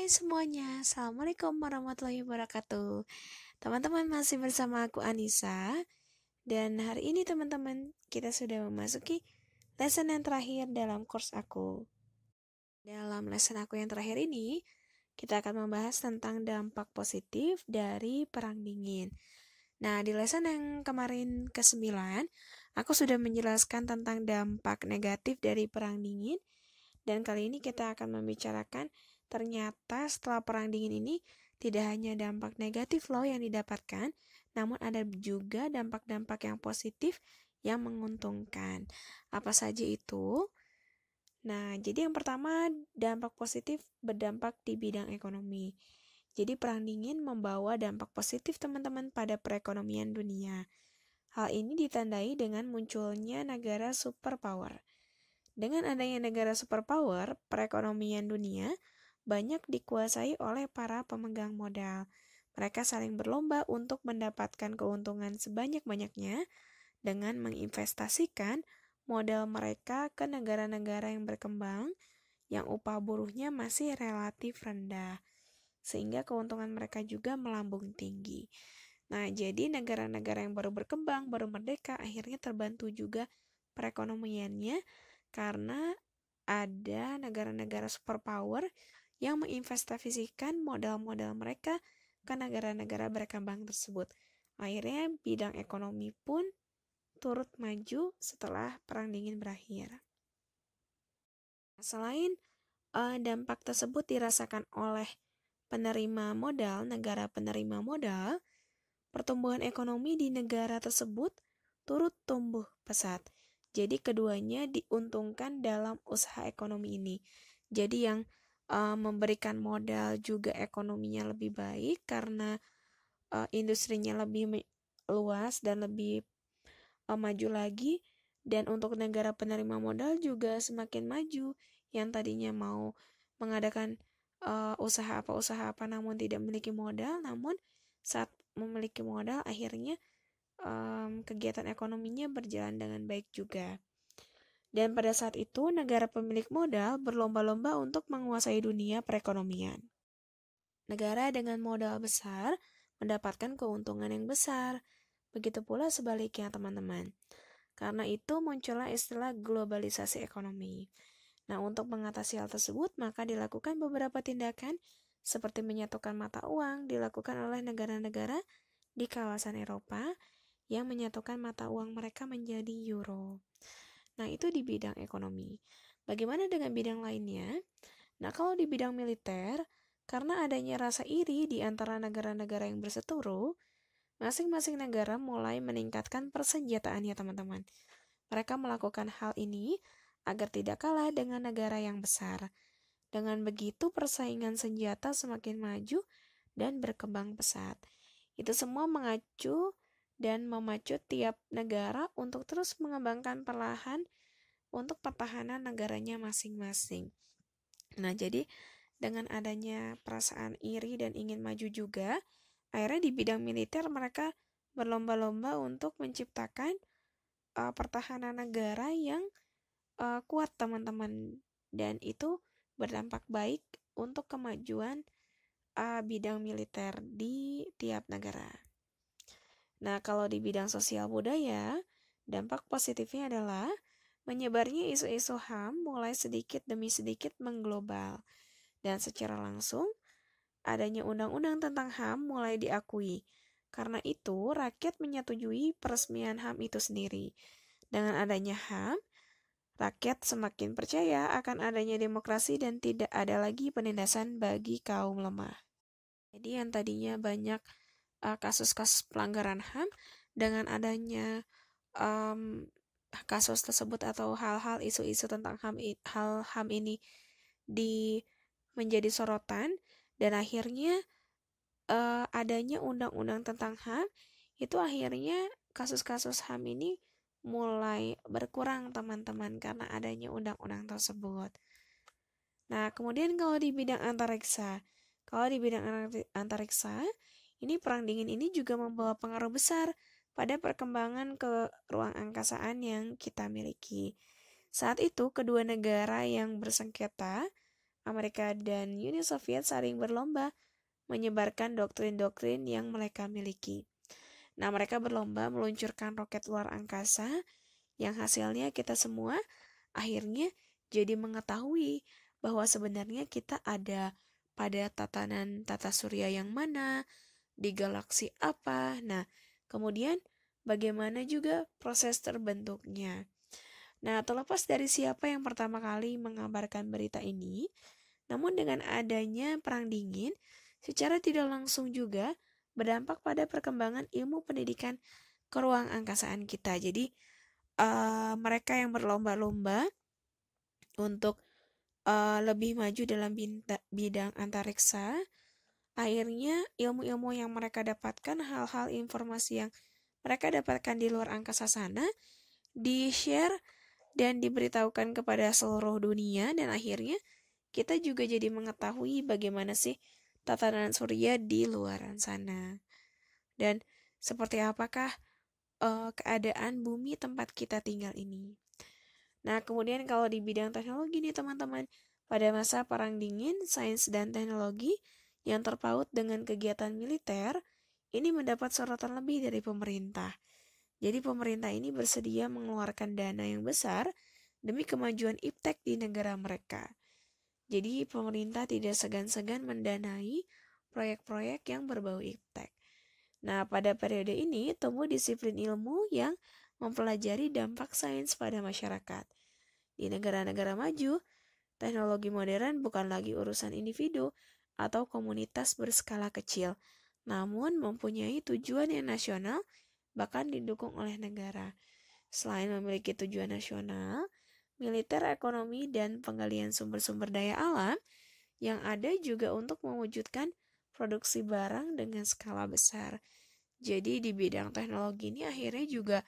Hai semuanya, Assalamualaikum warahmatullahi wabarakatuh Teman-teman masih bersama aku Anissa Dan hari ini teman-teman kita sudah memasuki lesson yang terakhir dalam kurs aku Dalam lesson aku yang terakhir ini Kita akan membahas tentang dampak positif dari perang dingin Nah, di lesson yang kemarin ke-9 Aku sudah menjelaskan tentang dampak negatif dari perang dingin dan kali ini kita akan membicarakan Ternyata setelah perang dingin ini tidak hanya dampak negatif loh yang didapatkan, namun ada juga dampak-dampak yang positif yang menguntungkan. Apa saja itu? Nah, jadi yang pertama dampak positif berdampak di bidang ekonomi. Jadi perang dingin membawa dampak positif teman-teman pada perekonomian dunia. Hal ini ditandai dengan munculnya negara superpower. Dengan adanya negara superpower, perekonomian dunia banyak dikuasai oleh para pemegang modal. Mereka saling berlomba untuk mendapatkan keuntungan sebanyak-banyaknya dengan menginvestasikan modal mereka ke negara-negara yang berkembang yang upah buruhnya masih relatif rendah, sehingga keuntungan mereka juga melambung tinggi. Nah, jadi negara-negara yang baru berkembang, baru merdeka, akhirnya terbantu juga perekonomiannya karena ada negara-negara superpower yang menginvestasikan modal-modal mereka ke negara-negara berkembang tersebut. Akhirnya bidang ekonomi pun turut maju setelah Perang Dingin berakhir. Selain uh, dampak tersebut dirasakan oleh penerima modal, negara penerima modal, pertumbuhan ekonomi di negara tersebut turut tumbuh pesat. Jadi keduanya diuntungkan dalam usaha ekonomi ini. Jadi yang uh, memberikan modal juga ekonominya lebih baik karena uh, industrinya lebih luas dan lebih uh, maju lagi dan untuk negara penerima modal juga semakin maju yang tadinya mau mengadakan uh, usaha apa usaha apa namun tidak memiliki modal namun saat memiliki modal akhirnya um, kegiatan ekonominya berjalan dengan baik juga. Dan pada saat itu, negara pemilik modal berlomba-lomba untuk menguasai dunia perekonomian. Negara dengan modal besar mendapatkan keuntungan yang besar. Begitu pula sebaliknya, teman-teman. Karena itu muncullah istilah globalisasi ekonomi. Nah, untuk mengatasi hal tersebut, maka dilakukan beberapa tindakan seperti menyatukan mata uang dilakukan oleh negara-negara di kawasan Eropa yang menyatukan mata uang mereka menjadi euro. Nah, itu di bidang ekonomi. Bagaimana dengan bidang lainnya? Nah, kalau di bidang militer, karena adanya rasa iri di antara negara-negara yang berseteru, masing-masing negara mulai meningkatkan persenjataannya, teman-teman. Mereka melakukan hal ini agar tidak kalah dengan negara yang besar. Dengan begitu, persaingan senjata semakin maju dan berkembang pesat. Itu semua mengacu dan memacu tiap negara untuk terus mengembangkan perlahan untuk pertahanan negaranya masing-masing. Nah, jadi dengan adanya perasaan iri dan ingin maju juga, akhirnya di bidang militer mereka berlomba-lomba untuk menciptakan uh, pertahanan negara yang uh, kuat teman-teman dan itu berdampak baik untuk kemajuan uh, bidang militer di tiap negara. Nah, kalau di bidang sosial budaya, dampak positifnya adalah menyebarnya isu-isu HAM mulai sedikit demi sedikit mengglobal. Dan secara langsung, adanya undang-undang tentang HAM mulai diakui. Karena itu, rakyat menyetujui peresmian HAM itu sendiri. Dengan adanya HAM, rakyat semakin percaya akan adanya demokrasi dan tidak ada lagi penindasan bagi kaum lemah. Jadi yang tadinya banyak Eh, kasus-kasus uh, pelanggaran HAM dengan adanya um, kasus tersebut atau hal-hal isu-isu tentang HAM hal HAM ini di menjadi sorotan dan akhirnya uh, adanya undang-undang tentang HAM itu akhirnya kasus-kasus HAM ini mulai berkurang teman-teman karena adanya undang-undang tersebut. Nah, kemudian kalau di bidang antariksa, kalau di bidang antariksa ini perang dingin ini juga membawa pengaruh besar pada perkembangan ke ruang angkasaan yang kita miliki. Saat itu, kedua negara yang bersengketa, Amerika dan Uni Soviet saling berlomba menyebarkan doktrin-doktrin yang mereka miliki. Nah, mereka berlomba meluncurkan roket luar angkasa yang hasilnya kita semua akhirnya jadi mengetahui bahwa sebenarnya kita ada pada tatanan tata surya yang mana, di galaksi apa. Nah, kemudian bagaimana juga proses terbentuknya. Nah, terlepas dari siapa yang pertama kali mengabarkan berita ini, namun dengan adanya perang dingin, secara tidak langsung juga berdampak pada perkembangan ilmu pendidikan ke ruang angkasaan kita. Jadi, uh, mereka yang berlomba-lomba untuk uh, lebih maju dalam bidang antariksa Akhirnya, ilmu-ilmu yang mereka dapatkan, hal-hal informasi yang mereka dapatkan di luar angkasa sana, di-share dan diberitahukan kepada seluruh dunia, dan akhirnya kita juga jadi mengetahui bagaimana sih tatanan surya di luar sana. Dan seperti apakah uh, keadaan bumi tempat kita tinggal ini. Nah, kemudian kalau di bidang teknologi nih teman-teman, pada masa perang dingin, sains dan teknologi yang terpaut dengan kegiatan militer ini mendapat sorotan lebih dari pemerintah. Jadi pemerintah ini bersedia mengeluarkan dana yang besar demi kemajuan iptek di negara mereka. Jadi pemerintah tidak segan-segan mendanai proyek-proyek yang berbau iptek. Nah, pada periode ini tumbuh disiplin ilmu yang mempelajari dampak sains pada masyarakat. Di negara-negara maju, teknologi modern bukan lagi urusan individu, atau komunitas berskala kecil, namun mempunyai tujuan yang nasional, bahkan didukung oleh negara. Selain memiliki tujuan nasional, militer ekonomi, dan penggalian sumber-sumber daya alam, yang ada juga untuk mewujudkan produksi barang dengan skala besar. Jadi di bidang teknologi ini akhirnya juga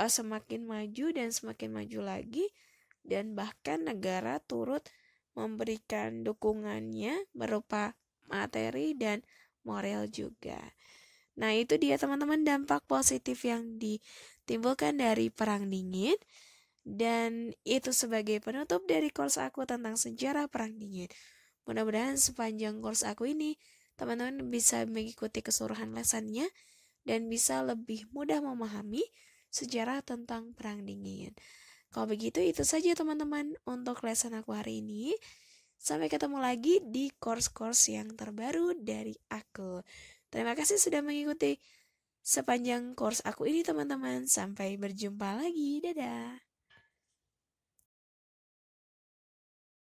eh, semakin maju dan semakin maju lagi, dan bahkan negara turut memberikan dukungannya berupa materi dan moral juga. Nah, itu dia teman-teman dampak positif yang ditimbulkan dari perang dingin. Dan itu sebagai penutup dari kurs aku tentang sejarah perang dingin. Mudah-mudahan sepanjang kurs aku ini teman-teman bisa mengikuti keseluruhan lesannya dan bisa lebih mudah memahami sejarah tentang perang dingin. Kalau begitu itu saja teman-teman untuk lesson aku hari ini. Sampai ketemu lagi di course-course yang terbaru dari aku. Terima kasih sudah mengikuti sepanjang course aku ini teman-teman. Sampai berjumpa lagi. Dadah.